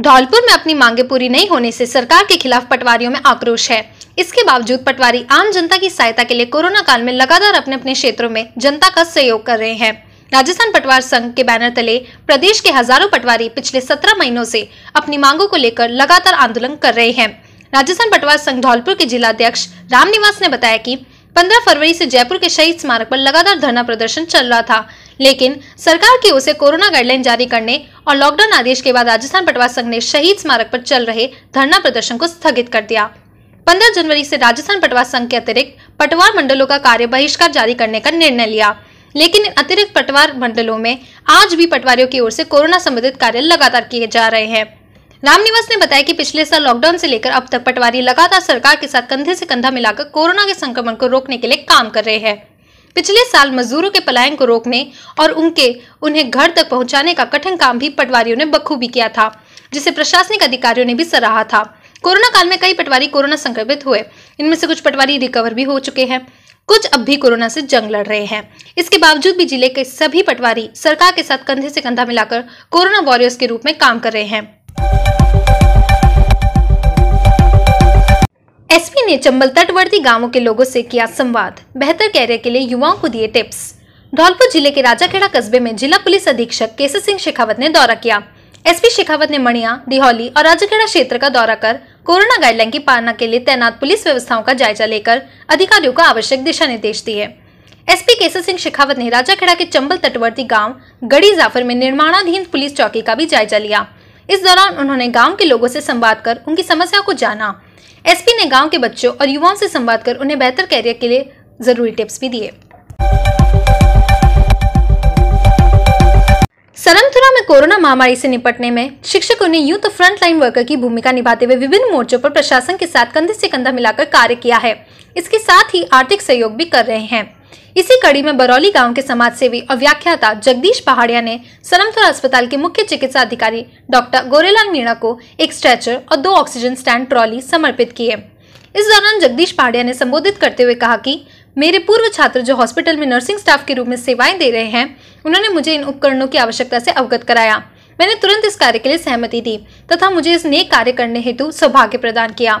धौलपुर में अपनी मांगे पूरी नहीं होने से सरकार के खिलाफ पटवारियों में आक्रोश है इसके बावजूद पटवारी आम जनता की सहायता के लिए कोरोना काल में लगातार अपने अपने क्षेत्रों में जनता का सहयोग कर रहे हैं राजस्थान पटवार संघ के बैनर तले प्रदेश के हजारों पटवारी पिछले सत्रह महीनों से अपनी मांगों को लेकर लगातार आंदोलन कर रहे हैं राजस्थान पटवार संघ धौलपुर के जिलाध्यक्ष राम ने बताया की पंद्रह फरवरी से जयपुर के शहीद स्मारक पर लगातार धरना प्रदर्शन चल रहा था लेकिन सरकार की उसे कोरोना गाइडलाइन जारी करने और लॉकडाउन आदेश के बाद राजस्थान पटवार संघ ने शहीद स्मारक पर चल रहे धरना प्रदर्शन को स्थगित कर दिया 15 जनवरी से राजस्थान पटवार संघ के अतिरिक्त पटवार मंडलों का कार्य बहिष्कार जारी करने का निर्णय लिया लेकिन अतिरिक्त पटवार मंडलों में आज भी पटवारियों की ओर से कोरोना संबंधित कार्य लगातार किए जा रहे हैं रामनिवास ने बताया कि पिछले साल लॉकडाउन से लेकर अब तक पटवारी लगातार सरकार के साथ कंधे से कंधा मिलाकर कोरोना के संक्रमण को रोकने के लिए काम कर रहे हैं पिछले साल मजदूरों के पलायन को रोकने और उनके उन्हें घर तक पहुंचाने का कठिन काम भी पटवारियों ने बखूबी किया था जिसे प्रशासनिक अधिकारियों ने भी सराहा था कोरोना काल में कई पटवारी कोरोना संक्रमित हुए इनमें से कुछ पटवारी रिकवर भी हो चुके हैं कुछ अब भी कोरोना से जंग लड़ रहे हैं इसके बावजूद भी जिले के सभी पटवारी सरकार के साथ कंधे से कंधा मिलाकर कोरोना वॉरियर्स के रूप में काम कर रहे हैं एसपी ने चंबल तटवर्ती गांवों के लोगों से किया संवाद बेहतर कैरियर के लिए युवाओं को दिए टिप्स धौलपुर जिले के राजाखेड़ा कस्बे में जिला पुलिस अधीक्षक केसर सिंह शेखावत ने दौरा किया एसपी शेखावत ने मणिया दिहौली और राजाखेड़ा क्षेत्र का दौरा कर कोरोना गाइडलाइन की पालना के लिए तैनात पुलिस व्यवस्थाओं का जायजा लेकर अधिकारियों को आवश्यक दिशा निर्देश दिए एसपी केसर सिंह शेखावत ने राजाखेड़ा के चंबल तटवर्ती गाँव गढ़ी जाफर में निर्माणाधीन पुलिस चौकी का भी जायजा लिया इस दौरान उन्होंने गाँव के लोगों से संवाद कर उनकी समस्याओं को जाना एसपी ने गांव के बच्चों और युवाओं से संवाद कर उन्हें बेहतर कैरियर के लिए जरूरी टिप्स भी दिए सरमथुरा में कोरोना महामारी से निपटने में शिक्षकों ने यूं तो फ्रंट लाइन वर्कर की भूमिका निभाते हुए विभिन्न मोर्चों पर प्रशासन के साथ कंधे से कंधा मिलाकर कार्य किया है इसके साथ ही आर्थिक सहयोग भी कर रहे हैं इसी कड़ी में बरौली गांव के समाज सेवी और व्याख्याता जगदीश पहाड़िया ने सनमथुरा अस्पताल के मुख्य चिकित्सा अधिकारी डॉक्टर गोरेलाल मीणा को एक स्ट्रेचर और दो ऑक्सीजन स्टैंड ट्रॉली समर्पित किए इस दौरान जगदीश पहाड़िया ने संबोधित करते हुए कहा कि मेरे पूर्व छात्र जो हॉस्पिटल में नर्सिंग स्टाफ के रूप में सेवाएं दे रहे हैं उन्होंने मुझे इन उपकरणों की आवश्यकता से अवगत कराया मैंने तुरंत इस कार्य के लिए सहमति दी तथा मुझे इस नेक कार्य करने हेतु सौभाग्य प्रदान किया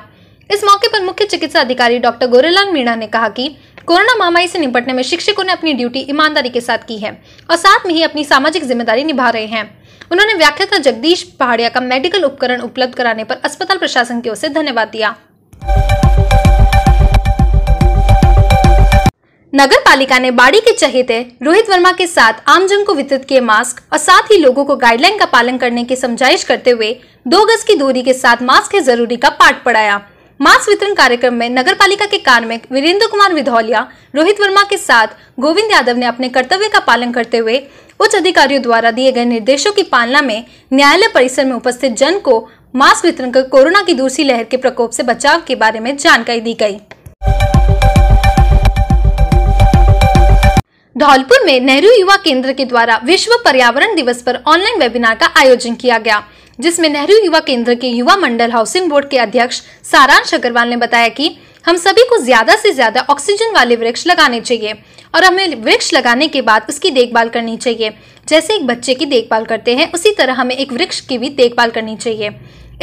इस मौके पर मुख्य चिकित्सा अधिकारी डॉक्टर गोरेलाल मीणा ने कहा कि कोरोना महामारी से निपटने में शिक्षकों ने अपनी ड्यूटी ईमानदारी के साथ की है और साथ में ही अपनी सामाजिक जिम्मेदारी निभा रहे हैं उन्होंने व्याख्याता जगदीश पहाड़िया का मेडिकल उपकरण उपलब्ध कराने पर अस्पताल प्रशासन की ओर से धन्यवाद दिया नगर पालिका ने बाड़ी के चहेते रोहित वर्मा के साथ आमजन को वितरित किए मास्क और साथ ही लोगों को गाइडलाइन का पालन करने की समझाइश करते हुए दो गज की दूरी के साथ मास्क है जरूरी का पाठ पढ़ाया मास्क वितरण कार्यक्रम में नगर पालिका के कार्मिक वीरेंद्र कुमार विधौलिया रोहित वर्मा के साथ गोविंद यादव ने अपने कर्तव्य का पालन करते हुए उच्च अधिकारियों द्वारा दिए गए निर्देशों की पालना में न्यायालय परिसर में उपस्थित जन को मास्क वितरण कर कोरोना की दूसरी लहर के प्रकोप से बचाव के बारे में जानकारी दी गई धौलपुर में नेहरू युवा केंद्र के द्वारा विश्व पर्यावरण दिवस पर ऑनलाइन वेबिनार का आयोजन किया गया जिसमें नेहरू युवा केंद्र के युवा मंडल हाउसिंग बोर्ड के अध्यक्ष सारांश अग्रवाल ने बताया कि हम सभी को ज्यादा से ज्यादा ऑक्सीजन वाले वृक्ष लगाने चाहिए और हमें वृक्ष लगाने के बाद उसकी देखभाल करनी चाहिए जैसे एक बच्चे की देखभाल करते हैं उसी तरह हमें एक वृक्ष की भी देखभाल करनी चाहिए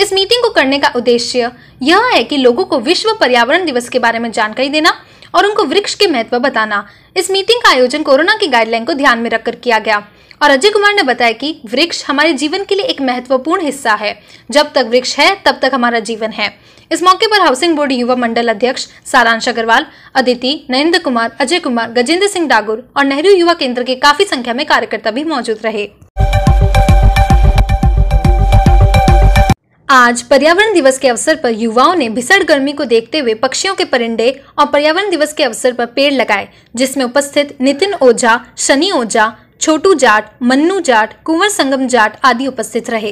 इस मीटिंग को करने का उद्देश्य यह है कि लोगों को विश्व पर्यावरण दिवस के बारे में जानकारी देना और उनको वृक्ष के महत्व बताना इस मीटिंग का आयोजन कोरोना की गाइडलाइन को ध्यान में रखकर किया गया और अजय कुमार ने बताया कि वृक्ष हमारे जीवन के लिए एक महत्वपूर्ण हिस्सा है जब तक वृक्ष है तब तक हमारा जीवन है इस मौके पर हाउसिंग बोर्ड युवा मंडल अध्यक्ष सारांश अग्रवाल अदिति नरेंद्र कुमार अजय कुमार गजेंद्र सिंह डागुर और नेहरू युवा केंद्र के काफी संख्या में कार्यकर्ता भी मौजूद रहे आज पर्यावरण दिवस के अवसर पर युवाओं ने भीषण गर्मी को देखते हुए पक्षियों के परिंदे और पर्यावरण दिवस के अवसर पर पेड़ लगाए जिसमें उपस्थित नितिन ओझा शनि ओझा छोटू जाट मन्नू जाट कुंवर संगम जाट आदि उपस्थित रहे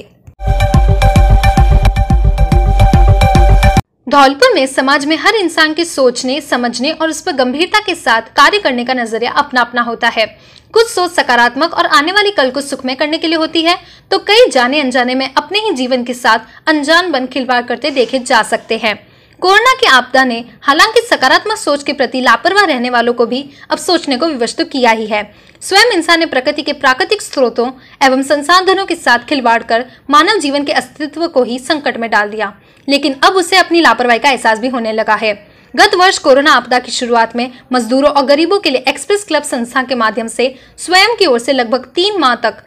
धौलपुर में समाज में हर इंसान के सोचने समझने और उस पर गंभीरता के साथ कार्य करने का नजरिया अपना अपना होता है कुछ सोच सकारात्मक और आने वाले कल को सुखमय करने के लिए होती है तो कई जाने अनजाने में अपने ही जीवन के साथ अनजान बन खिलवाड़ करते देखे जा सकते हैं कोरोना की आपदा ने हालांकि सकारात्मक सोच के प्रति लापरवाह रहने वालों को भी अब सोचने को विवश तो किया ही है स्वयं इंसान ने प्रकृति के प्राकृतिक स्रोतों एवं संसाधनों के साथ खिलवाड़ कर मानव जीवन के अस्तित्व को ही संकट में डाल दिया लेकिन अब उसे अपनी लापरवाही का एहसास भी होने लगा है गत वर्ष कोरोना आपदा की शुरुआत में मजदूरों और गरीबों के लिए एक्सप्रेस क्लब संस्था के माध्यम से स्वयं की ओर से लगभग तीन माह तक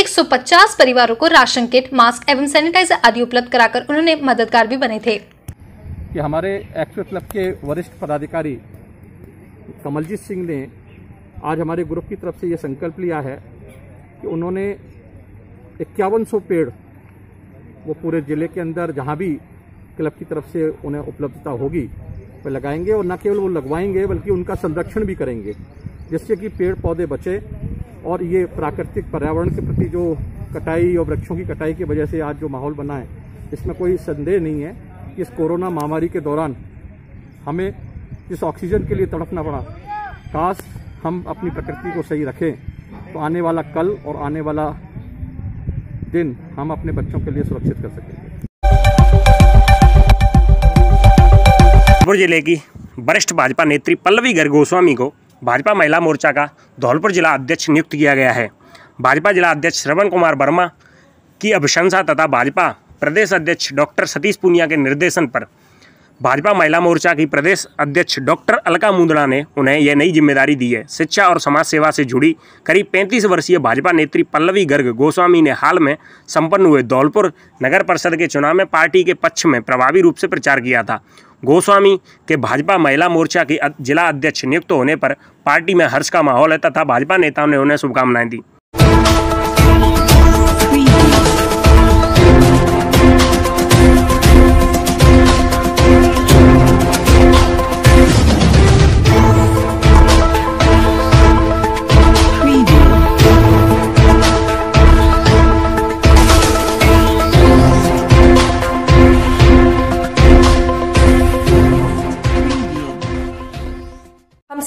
150 परिवारों को राशन किट मास्क एवं सैनिटाइजर आदि उपलब्ध कराकर उन्होंने मददगार भी बने थे कि हमारे एक्सप्रेस क्लब के वरिष्ठ पदाधिकारी कमलजीत सिंह ने आज हमारे ग्रुप की तरफ से ये संकल्प लिया है कि उन्होंने इक्यावन सौ पेड़ वो पूरे ज़िले के अंदर जहाँ भी क्लब की तरफ से उन्हें उपलब्धता होगी वे लगाएंगे और न केवल वो लगवाएंगे बल्कि उनका संरक्षण भी करेंगे जिससे कि पेड़ पौधे बचे और ये प्राकृतिक पर्यावरण के प्रति जो कटाई और वृक्षों की कटाई की वजह से आज जो माहौल बना है इसमें कोई संदेह नहीं है कि इस कोरोना महामारी के दौरान हमें इस ऑक्सीजन के लिए तड़पना पड़ा काश हम अपनी प्रकृति को सही रखें तो आने वाला कल और आने वाला दिन हम अपने बच्चों के लिए सुरक्षित कर सकेंगे जिले की वरिष्ठ भाजपा नेत्री पल्लवी गर्ग गोस्वामी को भाजपा महिला मोर्चा का धौलपुर जिला अध्यक्ष नियुक्त किया गया है भाजपा जिला अध्यक्ष श्रवण कुमार वर्मा की अभिशंसा तथा भाजपा प्रदेश अध्यक्ष डॉक्टर सतीश पुनिया के निर्देशन पर भाजपा महिला मोर्चा की प्रदेश अध्यक्ष डॉक्टर अलका मुंदड़ा ने उन्हें यह नई जिम्मेदारी दी है शिक्षा और समाज सेवा से जुड़ी करीब 35 वर्षीय भाजपा नेत्री पल्लवी गर्ग गोस्वामी ने हाल में संपन्न हुए धौलपुर नगर परिषद के चुनाव में पार्टी के पक्ष में प्रभावी रूप से प्रचार किया था गोस्वामी के भाजपा महिला मोर्चा के जिला अध्यक्ष नियुक्त होने पर पार्टी में हर्ष का माहौल है तथा भाजपा नेताओं ने उन्हें शुभकामनाएं दी